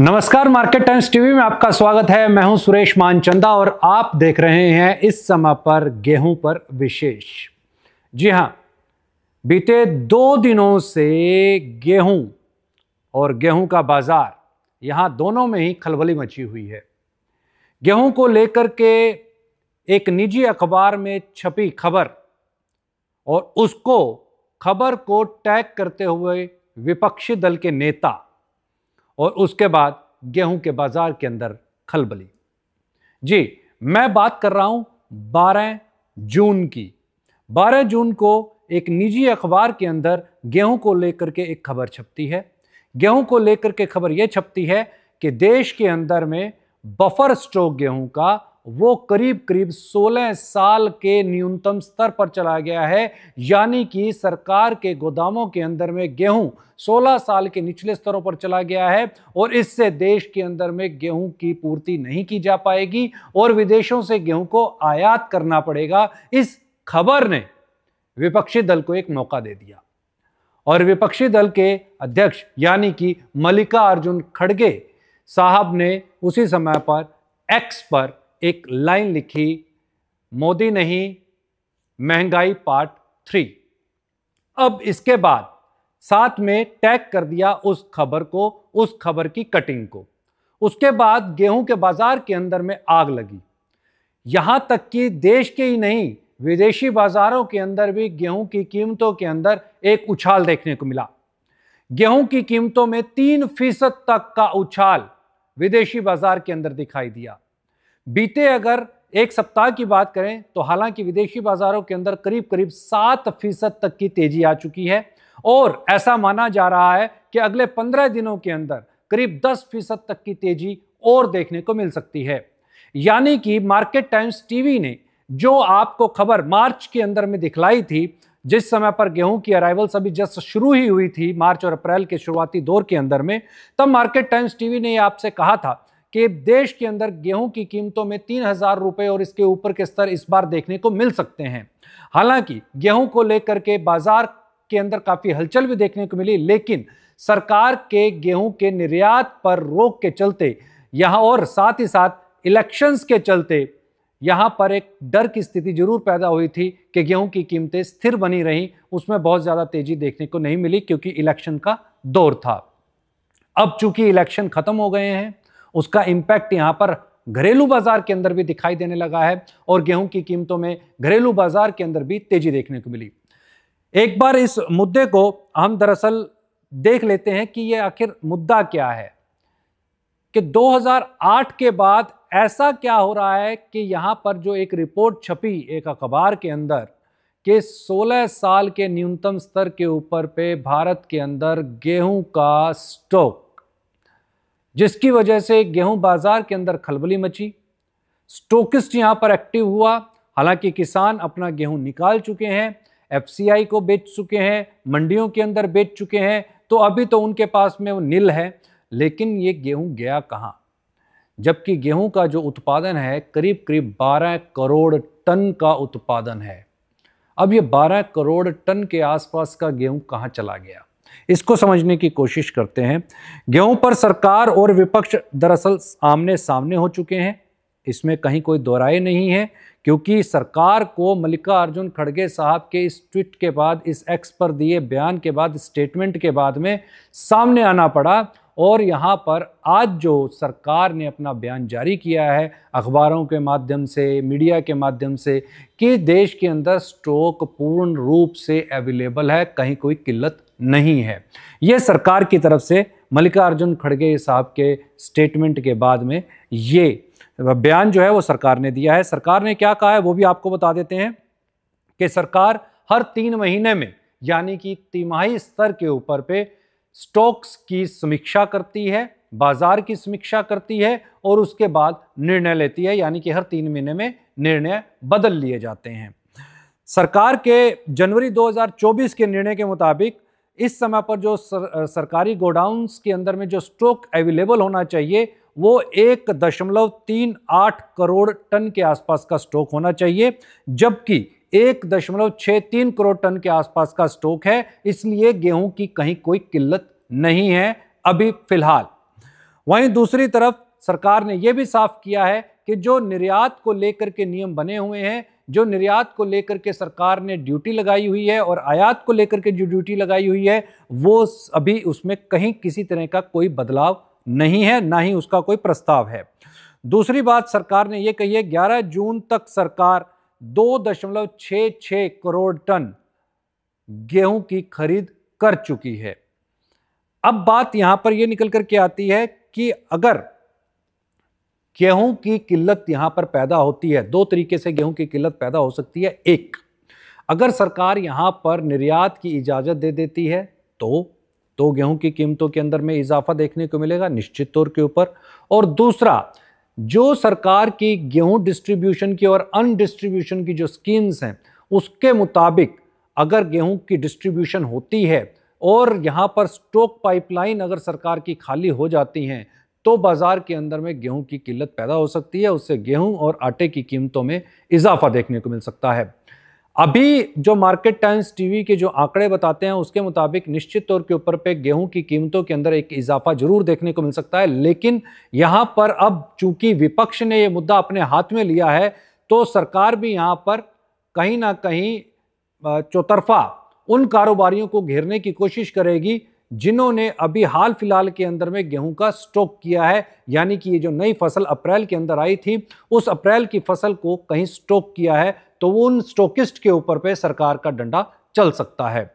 नमस्कार market times TV में आपका स्वागत है मैं हूं सुरेश मानचंदा और आप देख रहे हैं इस समय पर गेहूं पर विशेष जी हां बीते दो दिनों से गेहूं और गेहूं का बाजार यहां दोनों में ही खलबली मची हुई है गेहूं को लेकर के एक निजी अखबार में छपी खबर और उसको खबर को टैग करते हुए विपक्षी दल के नेता और उसके बाद गेहूं के बाजार के अंदर खलबली जी मैं बात कर रहा हूं 12 जून की 12 जून को एक निजी अखबार के अंदर गेहूं को लेकर के एक खबर छपती है गेहूं को लेकर के खबर यह छपती है कि देश के अंदर में बफर स्टॉक गेहूं का वो करीब करीब 16 साल के न्यूनतम स्तर पर चला गया है यानी कि सरकार के गोदामों के अंदर में गेहूं 16 साल के निचले स्तरों पर चला गया है और इससे देश के अंदर में गेहूं की पूर्ति नहीं की जा पाएगी और विदेशों से गेहूं को आयात करना पड़ेगा इस खबर ने विपक्षी दल को एक मौका दे दिया और विपक्षी दल के अध्यक्ष यानी कि मल्लिका अर्जुन खड़गे साहब ने उसी समय पर एक्स पर एक लाइन लिखी मोदी नहीं महंगाई पार्ट थ्री अब इसके बाद साथ में टैग कर दिया उस खबर को उस खबर की कटिंग को उसके बाद गेहूं के बाजार के अंदर में आग लगी यहां तक कि देश के ही नहीं विदेशी बाजारों के अंदर भी गेहूं की कीमतों के अंदर एक उछाल देखने को मिला गेहूं की कीमतों में तीन फीसद तक का उछाल विदेशी बाजार के अंदर दिखाई दिया बीते अगर एक सप्ताह की बात करें तो हालांकि विदेशी बाजारों के अंदर करीब करीब सात फीसद तक की तेजी आ चुकी है और ऐसा माना जा रहा है कि अगले पंद्रह दिनों के अंदर करीब दस फीसद तक की तेजी और देखने को मिल सकती है यानी कि मार्केट टाइम्स टीवी ने जो आपको खबर मार्च के अंदर में दिखलाई थी जिस समय पर गेहूं की अराइवल अभी जस्ट शुरू ही हुई थी मार्च और अप्रैल के शुरुआती दौर के अंदर में तब मार्केट टाइम्स टीवी ने आपसे कहा था कि देश के अंदर गेहूं की कीमतों में तीन हजार रुपये और इसके ऊपर के स्तर इस बार देखने को मिल सकते हैं हालांकि गेहूं को लेकर के बाजार के अंदर काफी हलचल भी देखने को मिली लेकिन सरकार के गेहूं के निर्यात पर रोक के चलते यहां और साथ ही साथ इलेक्शंस के चलते यहां पर एक डर की स्थिति जरूर पैदा हुई थी कि गेहूं की कीमतें स्थिर बनी रहीं उसमें बहुत ज़्यादा तेज़ी देखने को नहीं मिली क्योंकि इलेक्शन का दौर था अब चूंकि इलेक्शन खत्म हो गए हैं उसका इम्पैक्ट यहाँ पर घरेलू बाजार के अंदर भी दिखाई देने लगा है और गेहूं की कीमतों में घरेलू बाजार के अंदर भी तेजी देखने को मिली एक बार इस मुद्दे को हम दरअसल देख लेते हैं कि ये आखिर मुद्दा क्या है कि 2008 के बाद ऐसा क्या हो रहा है कि यहाँ पर जो एक रिपोर्ट छपी एक अखबार के अंदर कि 16 साल के न्यूनतम स्तर के ऊपर पे भारत के अंदर गेहूं का स्टॉक जिसकी वजह से गेहूं बाजार के अंदर खलबली मची स्टोकिस्ट यहां पर एक्टिव हुआ हालांकि किसान अपना गेहूं निकाल चुके हैं एफ को बेच चुके हैं मंडियों के अंदर बेच चुके हैं तो अभी तो उनके पास में वो नील है लेकिन ये गेहूं गया कहाँ जबकि गेहूं का जो उत्पादन है करीब करीब 12 करोड़ टन का उत्पादन है अब ये 12 करोड़ टन के आसपास का गेहूं कहाँ चला गया इसको समझने की कोशिश करते हैं गेहूं पर सरकार और विपक्ष दरअसल आमने सामने हो चुके हैं इसमें कहीं कोई दोहराए नहीं है क्योंकि सरकार को मल्लिका अर्जुन खड़गे साहब के इस ट्वीट के बाद इस एक्स पर दिए बयान के बाद स्टेटमेंट के बाद में सामने आना पड़ा और यहाँ पर आज जो सरकार ने अपना बयान जारी किया है अखबारों के माध्यम से मीडिया के माध्यम से कि देश के अंदर स्टॉक पूर्ण रूप से अवेलेबल है कहीं कोई किल्लत नहीं है ये सरकार की तरफ से मल्लिकार्जुन खड़गे साहब के स्टेटमेंट के बाद में ये बयान जो है वो सरकार ने दिया है सरकार ने क्या कहा है वो भी आपको बता देते हैं कि सरकार हर तीन महीने में यानी कि तिमाही स्तर के ऊपर पे स्टॉक्स की समीक्षा करती है बाजार की समीक्षा करती है और उसके बाद निर्णय लेती है यानी कि हर तीन महीने में निर्णय बदल लिए जाते हैं सरकार के जनवरी 2024 के निर्णय के मुताबिक इस समय पर जो सर, सरकारी गोडाउंस के अंदर में जो स्टॉक अवेलेबल होना चाहिए वो एक दशमलव तीन आठ करोड़ टन के आसपास का स्टॉक होना चाहिए जबकि एक दशमलव छः तीन करोड़ टन के आसपास का स्टॉक है इसलिए गेहूं की कहीं कोई किल्लत नहीं है अभी फिलहाल वहीं दूसरी तरफ सरकार ने यह भी साफ किया है कि जो निर्यात को लेकर के नियम बने हुए हैं जो निर्यात को लेकर के सरकार ने ड्यूटी लगाई हुई है और आयात को लेकर के जो ड्यूटी लगाई हुई है वो अभी उसमें कहीं किसी तरह का कोई बदलाव नहीं है ना ही उसका कोई प्रस्ताव है दूसरी बात सरकार ने ये कही है ग्यारह जून तक सरकार दो दशमलव छः छः करोड़ टन गेहूं की खरीद कर चुकी है अब बात यहां पर यह निकल करके आती है कि अगर गेहूं की किल्लत यहाँ पर पैदा होती है दो तरीके से गेहूं की किल्लत पैदा हो सकती है एक अगर सरकार यहाँ पर निर्यात की इजाज़त दे देती है तो तो गेहूं की कीमतों के अंदर में इजाफा देखने को मिलेगा निश्चित तौर के ऊपर और दूसरा जो सरकार की गेहूं डिस्ट्रीब्यूशन की और अनडिस्ट्रीब्यूशन की जो स्कीम्स हैं उसके मुताबिक अगर गेहूं की डिस्ट्रीब्यूशन होती है और यहाँ पर स्टॉक पाइपलाइन अगर सरकार की खाली हो जाती हैं तो बाज़ार के अंदर में गेहूं की किल्लत पैदा हो सकती है उससे गेहूं और आटे की कीमतों में इजाफा देखने को मिल सकता है अभी जो मार्केट टाइम्स टीवी के जो आंकड़े बताते हैं उसके मुताबिक निश्चित तौर के ऊपर पे गेहूं की कीमतों के अंदर एक इजाफा जरूर देखने को मिल सकता है लेकिन यहां पर अब चूंकि विपक्ष ने ये मुद्दा अपने हाथ में लिया है तो सरकार भी यहां पर कहीं ना कहीं चौतरफा उन कारोबारियों को घेरने की कोशिश करेगी जिन्होंने अभी हाल फिलहाल के अंदर में गेहूं का स्टॉक किया है यानी कि ये जो नई फसल अप्रैल के अंदर आई थी उस अप्रैल की फसल को कहीं स्टॉक किया है तो वो उन स्टोकिस्ट के ऊपर पे सरकार का डंडा चल सकता है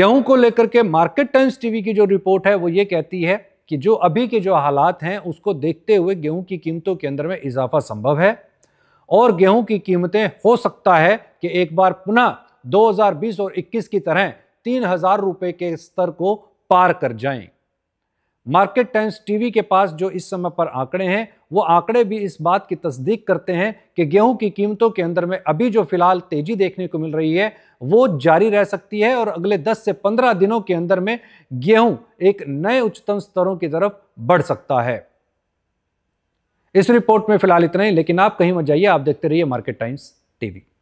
गेहूं को लेकर के मार्केट टाइम्स टीवी की जो रिपोर्ट है वो ये कहती है कि जो अभी के जो हालात हैं उसको देखते हुए गेहूं की कीमतों के अंदर में इजाफा संभव है और गेहूं की कीमतें हो सकता है कि एक बार पुनः 2020 और 21 की तरह तीन हजार रुपए के स्तर को पार कर जाएं। मार्केट टाइम्स टीवी के पास जो इस समय पर आंकड़े हैं वो आंकड़े भी इस बात की तस्दीक करते हैं कि गेहूं की कीमतों के अंदर में अभी जो फिलहाल तेजी देखने को मिल रही है वो जारी रह सकती है और अगले 10 से 15 दिनों के अंदर में गेहूं एक नए उच्चतम स्तरों की तरफ बढ़ सकता है इस रिपोर्ट में फिलहाल इतना ही लेकिन आप कहीं मत जाइए आप देखते रहिए मार्केट टाइम्स टीवी